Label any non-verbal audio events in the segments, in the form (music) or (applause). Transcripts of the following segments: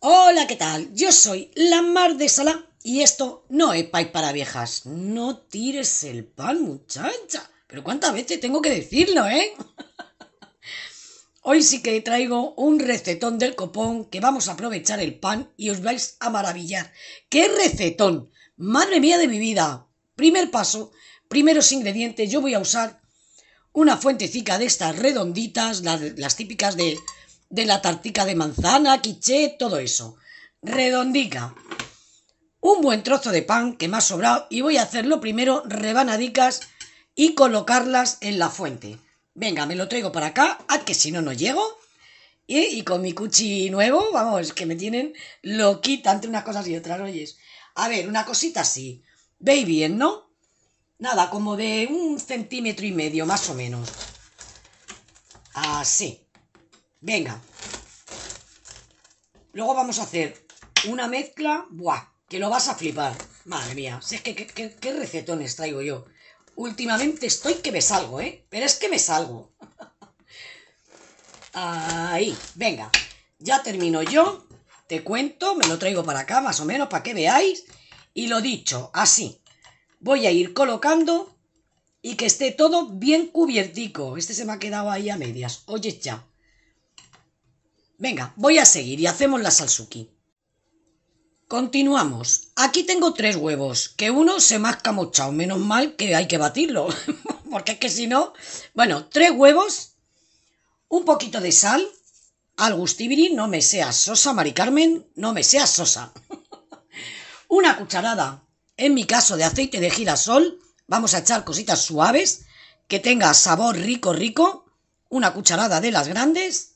Hola, ¿qué tal? Yo soy la Mar de Sala y esto no es pay para viejas. No tires el pan, muchacha. Pero cuántas veces tengo que decirlo, ¿eh? (laughs) Hoy sí que traigo un recetón del copón que vamos a aprovechar el pan y os vais a maravillar. ¡Qué recetón! ¡Madre mía de mi vida! Primer paso, primeros ingredientes, yo voy a usar una fuentecica de estas redonditas, las típicas de de la tartica de manzana, quiche, todo eso. Redondica. Un buen trozo de pan que me ha sobrado y voy a hacerlo primero rebanadicas y colocarlas en la fuente. Venga, me lo traigo para acá, a que si no, no llego. Y, con mi cuchi nuevo, vamos, que me tienen loquita entre unas cosas y otras, oyes. A ver, una cosita así. ¿Veis bien, no? Nada, como de un centímetro y medio, más o menos. Así. Venga. Luego vamos a hacer una mezcla. Buah, que lo vas a flipar. Madre mía, si es que qué recetones traigo yo. Últimamente estoy que me salgo, ¿eh? Pero es que me salgo. (laughs) Ahí, venga. Ya termino yo. Te cuento, me lo traigo para acá más o menos para que veáis. Y lo dicho, así. Voy a ir colocando y que esté todo bien cubiertico. Este se me ha quedado ahí a medias. Oye, ya. Venga, voy a seguir y hacemos la salsuki. Continuamos. Aquí tengo tres huevos, que uno se me ha escamochado, menos mal que hay que batirlo, (laughs) porque es que si no... Bueno, tres huevos, un poquito de sal, al gustibiri, no me sea sosa, Mari Carmen, no me sea sosa. (laughs) Una cucharada, en mi caso, de aceite de girasol, vamos a echar cositas suaves, que tenga sabor rico, rico, una cucharada de las grandes,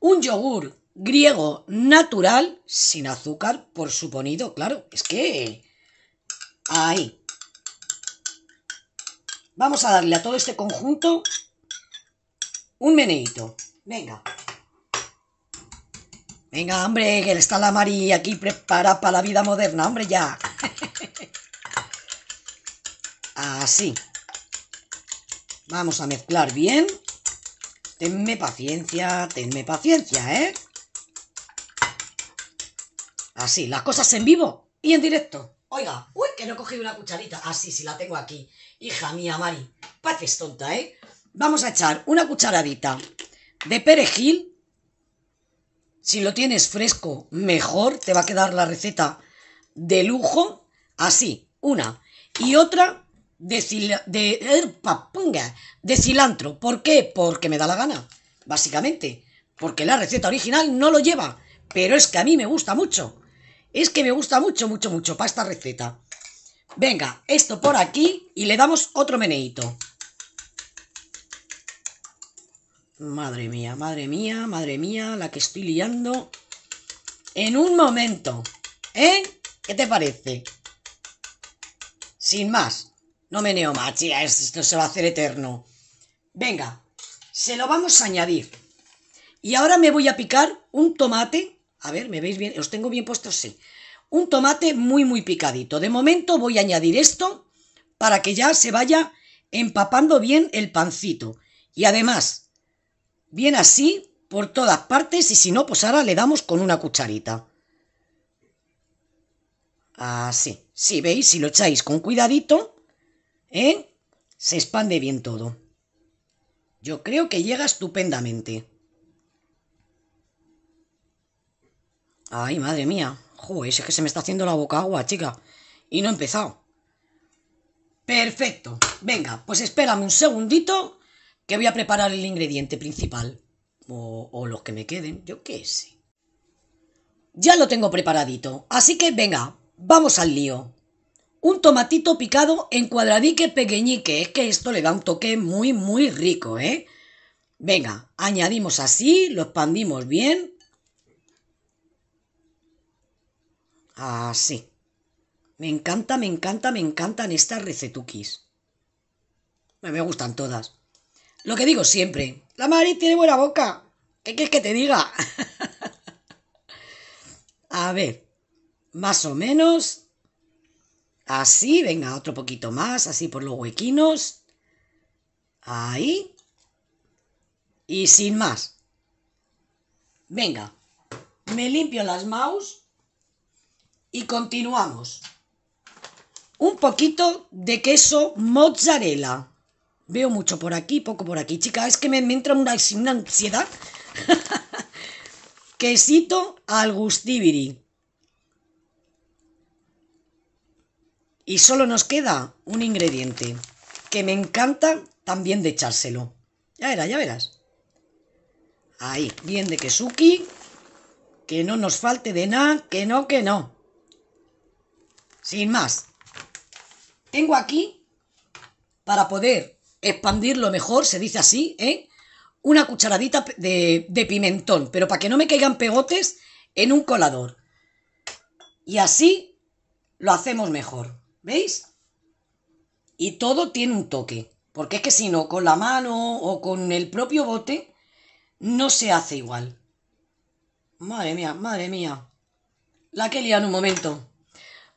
un yogur griego natural, sin azúcar, por suponido, claro, es que... Ahí. Vamos a darle a todo este conjunto un meneito. Venga. Venga, hombre, que le está la Mari aquí prepara para la vida moderna, hombre, ya. (laughs) Así. Vamos a mezclar bien. Tenme paciencia, tenme paciencia, ¿eh? Así, las cosas en vivo y en directo. Oiga, uy, que no he cogido una cucharita. Así, si sí, la tengo aquí. Hija mía, Mari, pareces tonta, ¿eh? Vamos a echar una cucharadita de perejil. Si lo tienes fresco, mejor. Te va a quedar la receta de lujo. Así, una. Y otra de, de, er, de cilantro. ¿Por qué? Porque me da la gana, básicamente. Porque la receta original no lo lleva. Pero es que a mí me gusta mucho. Es que me gusta mucho, mucho, mucho para esta receta. Venga, esto por aquí y le damos otro meneito. Madre mía, madre mía, madre mía, la que estoy liando. En un momento. ¿Eh? ¿Qué te parece? Sin más. No neo más, esto se va a hacer eterno. Venga, se lo vamos a añadir. Y ahora me voy a picar un tomate. A ver, ¿me veis bien? ¿Os tengo bien puesto? Sí. Un tomate muy, muy picadito. De momento voy a añadir esto para que ya se vaya empapando bien el pancito. Y además, bien así por todas partes y si no, pues ahora le damos con una cucharita. Así. Si sí, veis, si lo echáis con cuidadito, ¿Eh? Se expande bien todo. Yo creo que llega estupendamente. Ay, madre mía. Joder, es que se me está haciendo la boca agua, chica. Y no he empezado. Perfecto. Venga, pues espérame un segundito que voy a preparar el ingrediente principal. O, o los que me queden, yo qué sé. Ya lo tengo preparadito. Así que venga, vamos al lío un tomatito picado en cuadradique pequeñique. Es que esto le da un toque muy, muy rico, ¿eh? Venga, añadimos así, lo expandimos bien. Así. Me encanta, me encanta, me encantan estas recetukis. Me gustan todas. Lo que digo siempre, la Mari tiene buena boca. ¿Qué quieres que te diga? (laughs) A ver, más o menos Así, venga, otro poquito más, así por los huequinos. Ahí. Y sin más. Venga, me limpio las mouse y continuamos. Un poquito de queso mozzarella. Veo mucho por aquí, poco por aquí. Chica, es que me, entra una, una ansiedad. (laughs) Quesito al gustibiri. Y solo nos queda un ingrediente que me encanta también de echárselo. Ya verás, ya verás. Ahí, bien de Kesuki. Que no nos falte de nada, que no, que no. Sin más. Tengo aquí, para poder expandirlo mejor, se dice así, ¿eh? Una cucharadita de, de pimentón, pero para que no me caigan pegotes en un colador. Y así lo hacemos mejor. ¿Veis? Y todo tiene un toque, porque es que si no, con la mano o con el propio bote, no se hace igual. Madre mía, madre mía. La que en un momento.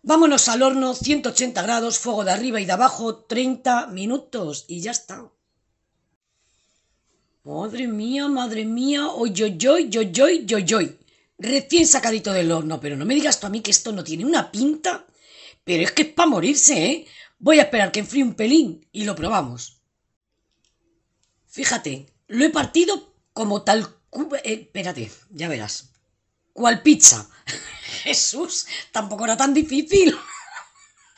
Vámonos al horno, 180 grados, fuego de arriba y de abajo, 30 minutos y ya está. Madre mía, madre mía, yo yo yo yoyoy. Recién sacadito del horno, pero no me digas tú a mí que esto no tiene una pinta pero es que es para morirse, ¿eh? Voy a esperar que enfríe un pelín y lo probamos. Fíjate, lo he partido como tal... Eh, espérate, ya verás. ¿Cuál pizza? (laughs) Jesús, tampoco era tan difícil.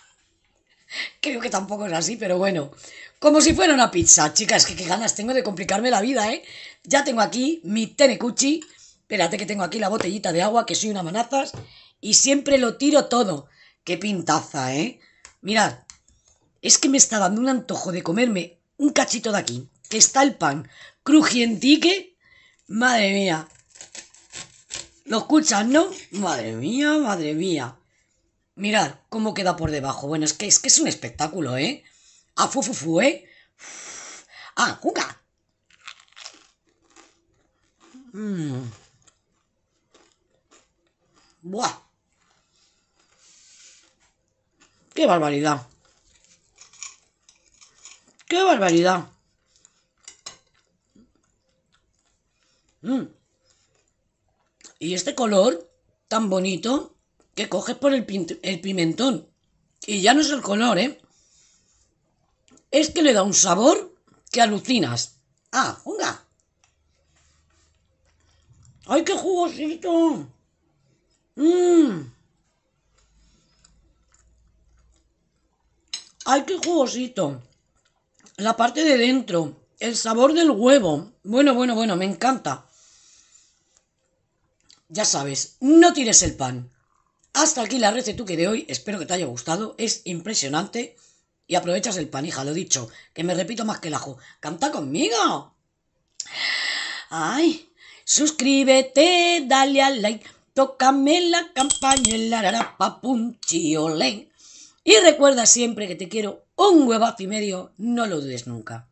(laughs) Creo que tampoco es así, pero bueno. Como si fuera una pizza, chicas, que qué ganas tengo de complicarme la vida, ¿eh? Ya tengo aquí mi tenecuchi. Espérate que tengo aquí la botellita de agua, que soy una manazas. Y siempre lo tiro todo. Qué pintaza, ¿eh? Mirad, es que me está dando un antojo de comerme un cachito de aquí, que está el pan crujientique. Madre mía. ¿Lo escuchas, no? Madre mía, madre mía. Mirad cómo queda por debajo. Bueno, es que es, un espectáculo, ¿eh? A ah, fu, ¿eh? Ah, juca. Mmm. Buah. ¡Qué barbaridad! ¡Qué barbaridad! Mm. Y este color tan bonito que coges por el, pimentón. Y ya no es el color, ¿eh? Es que le da un sabor que alucinas. ¡Ah, junga! ¡Ay, qué jugosito! ¡Mmm! ¡Ay, qué jugosito! La parte de dentro, el sabor del huevo. Bueno, bueno, bueno, me encanta. Ya sabes, no tires el pan. Hasta aquí la que de hoy. Espero que te haya gustado. Es impresionante. Y aprovechas el pan, hija, lo he dicho. Que me repito más que el ajo. ¡Canta conmigo! ¡Ay! Suscríbete, dale al like. Tócame la campaña, la y recuerda siempre que te quiero un huevazo y medio, no lo dudes nunca.